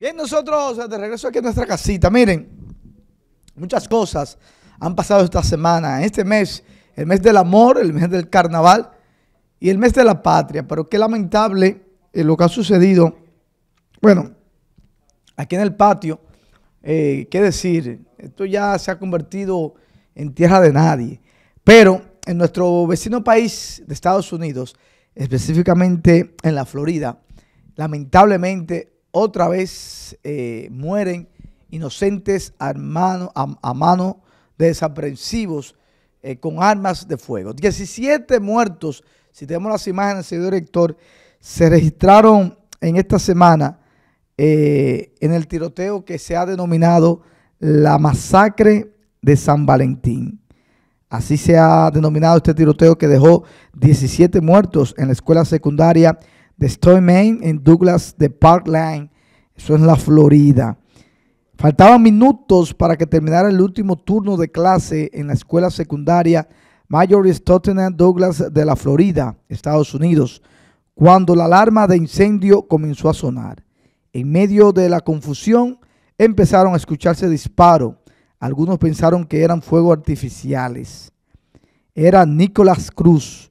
Bien, nosotros de regreso aquí a nuestra casita. Miren, muchas cosas han pasado esta semana, este mes, el mes del amor, el mes del carnaval y el mes de la patria. Pero qué lamentable eh, lo que ha sucedido. Bueno, aquí en el patio, eh, qué decir, esto ya se ha convertido en tierra de nadie. Pero en nuestro vecino país de Estados Unidos, específicamente en la Florida, lamentablemente otra vez eh, mueren inocentes a mano, a, de desaprensivos eh, con armas de fuego. 17 muertos, si tenemos las imágenes, señor director, se registraron en esta semana eh, en el tiroteo que se ha denominado la masacre de San Valentín. Así se ha denominado este tiroteo que dejó 17 muertos en la escuela secundaria de Main en Douglas de Parkland, Eso es la Florida. Faltaban minutos para que terminara el último turno de clase en la escuela secundaria Mayor Stottenham Douglas de la Florida, Estados Unidos, cuando la alarma de incendio comenzó a sonar. En medio de la confusión empezaron a escucharse disparos. Algunos pensaron que eran fuegos artificiales. Era Nicholas Cruz,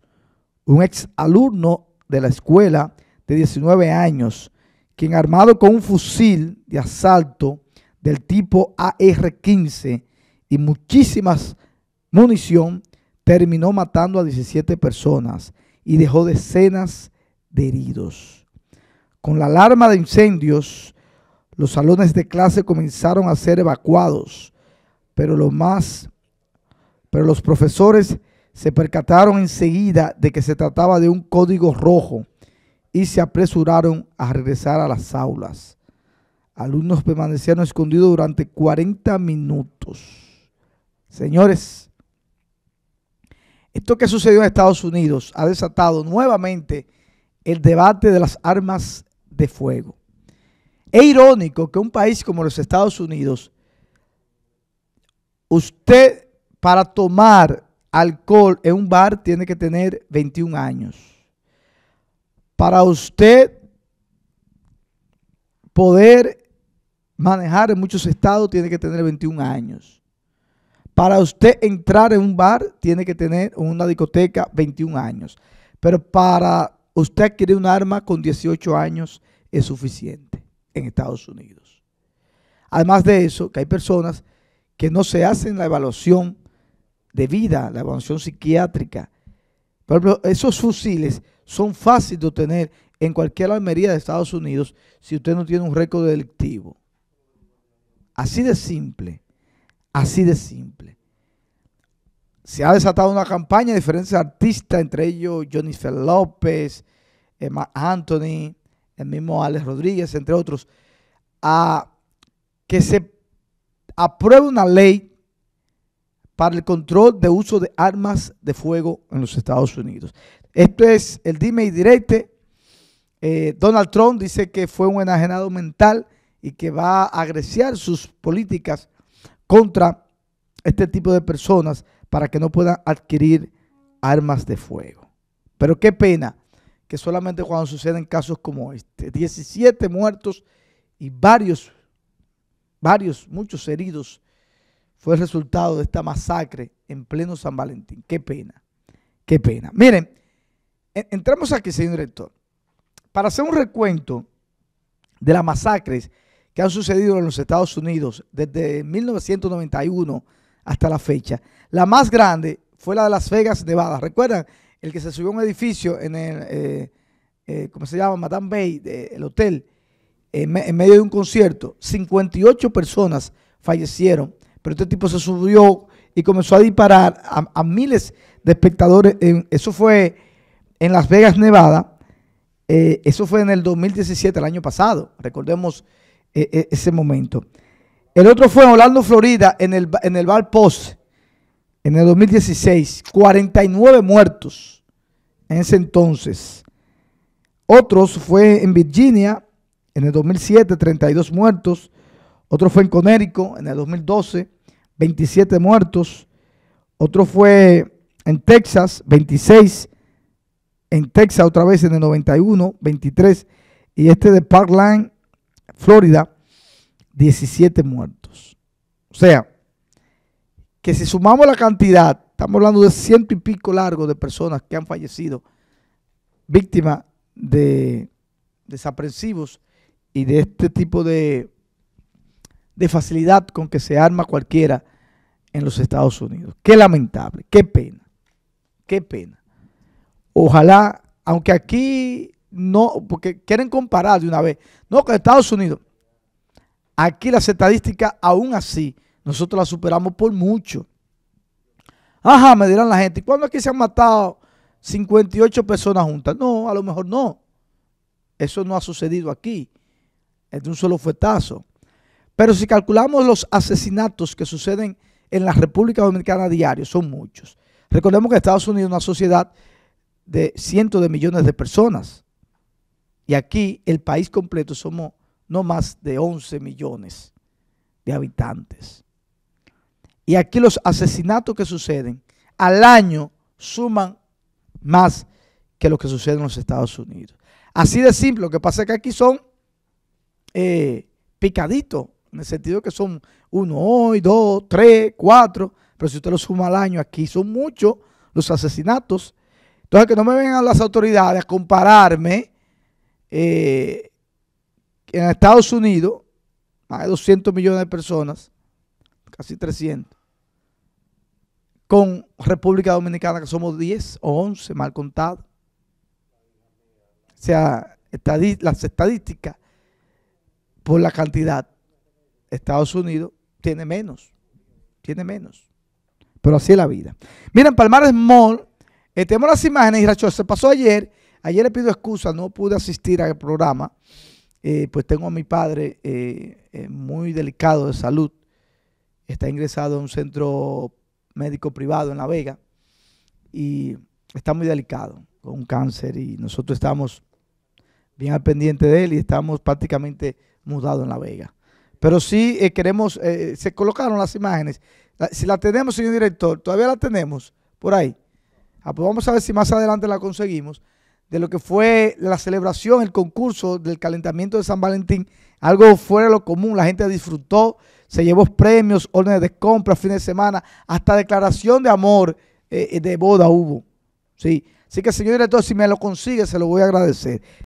un ex alumno de la escuela de 19 años, quien armado con un fusil de asalto del tipo AR-15 y muchísimas munición, terminó matando a 17 personas y dejó decenas de heridos. Con la alarma de incendios, los salones de clase comenzaron a ser evacuados, pero lo más pero los profesores se percataron enseguida de que se trataba de un código rojo y se apresuraron a regresar a las aulas. Alumnos permanecieron escondidos durante 40 minutos. Señores, esto que sucedió en Estados Unidos ha desatado nuevamente el debate de las armas de fuego. Es irónico que un país como los Estados Unidos, usted para tomar alcohol en un bar tiene que tener 21 años para usted poder manejar en muchos estados tiene que tener 21 años. Para usted entrar en un bar tiene que tener una discoteca 21 años. Pero para usted adquirir un arma con 18 años es suficiente en Estados Unidos. Además de eso, que hay personas que no se hacen la evaluación de vida, la evaluación psiquiátrica. Por ejemplo, esos fusiles son fáciles de obtener en cualquier almería de Estados Unidos si usted no tiene un récord delictivo. Así de simple, así de simple. Se ha desatado una campaña de diferentes artistas, entre ellos Jennifer López, Anthony, el mismo Alex Rodríguez, entre otros, a que se apruebe una ley para el control de uso de armas de fuego en los Estados Unidos. Esto es el dime y direte. Eh, Donald Trump dice que fue un enajenado mental y que va a agreciar sus políticas contra este tipo de personas para que no puedan adquirir armas de fuego. Pero qué pena que solamente cuando suceden casos como este, 17 muertos y varios, varios, muchos heridos, fue el resultado de esta masacre en pleno San Valentín. Qué pena, qué pena. Miren, entramos aquí, señor director. Para hacer un recuento de las masacres que han sucedido en los Estados Unidos desde 1991 hasta la fecha, la más grande fue la de Las Vegas, Nevada. ¿Recuerdan? El que se subió a un edificio en el, eh, eh, ¿cómo se llama? Madame Bay, el hotel, en, medio de un concierto. 58 personas fallecieron, pero este tipo se subió y comenzó a disparar a, miles de espectadores. eso fue en Las Vegas, Nevada. Eh, eso fue en el 2017, el año pasado. Recordemos eh, eh, ese momento. El otro fue en Orlando, Florida, en el, en Bar Post, en el 2016. 49 muertos en ese entonces. Otros fue en Virginia, en el 2007, 32 muertos. Otro fue en Conérico, en el 2012, 27 muertos. Otro fue en Texas, 26 en Texas otra vez en el 91, 23, y este de Parkland, Florida, 17 muertos. O sea, que si sumamos la cantidad, estamos hablando de ciento y pico largo de personas que han fallecido víctimas de desaprensivos y de este tipo de, de facilidad con que se arma cualquiera en los Estados Unidos. Qué lamentable, qué pena, qué pena. Ojalá, aunque aquí no, porque quieren comparar de una vez. No, con Estados Unidos. Aquí las estadísticas, aún así, nosotros las superamos por mucho. Ajá, me dirán la gente, ¿cuándo aquí se han matado 58 personas juntas? No, a lo mejor no. Eso no ha sucedido aquí. Es de un solo fuetazo. Pero si calculamos los asesinatos que suceden en la República Dominicana a diario, son muchos. Recordemos que Estados Unidos es una sociedad de cientos de millones de personas. Y aquí el país completo somos no más de 11 millones de habitantes. Y aquí los asesinatos que suceden al año suman más que lo que sucede en los Estados Unidos. Así de simple, lo que pasa es que aquí son eh, picaditos, en el sentido que son uno hoy, dos, tres, cuatro, pero si usted lo suma al año, aquí son muchos los asesinatos entonces, que no me vengan las autoridades a compararme eh, en Estados Unidos, hay 200 millones de personas, casi 300, con República Dominicana, que somos 10 o 11, mal contado. O sea, las estadísticas por la cantidad, Estados Unidos tiene menos, tiene menos. Pero así es la vida. Miren, Palmares Mall tenemos las imágenes, Racho, se pasó ayer. Ayer le pido excusa, no pude asistir al programa. Eh, pues tengo a mi padre eh, eh, muy delicado de salud. Está ingresado a un centro médico privado en La Vega y está muy delicado, con un cáncer y nosotros estamos bien al pendiente de él y estamos prácticamente mudados en La Vega. Pero sí queremos, se colocaron las imágenes. si la tenemos, señor director, todavía la tenemos por ahí. Ah, pues vamos a ver si más adelante la conseguimos, de lo que fue la celebración, el concurso del calentamiento de San Valentín, algo fuera de lo común, la gente disfrutó, se llevó premios, órdenes de compra, fin de semana, hasta declaración de amor eh, eh, de boda hubo. Sí. Así que, señor director, si me lo consigue, se lo voy a agradecer.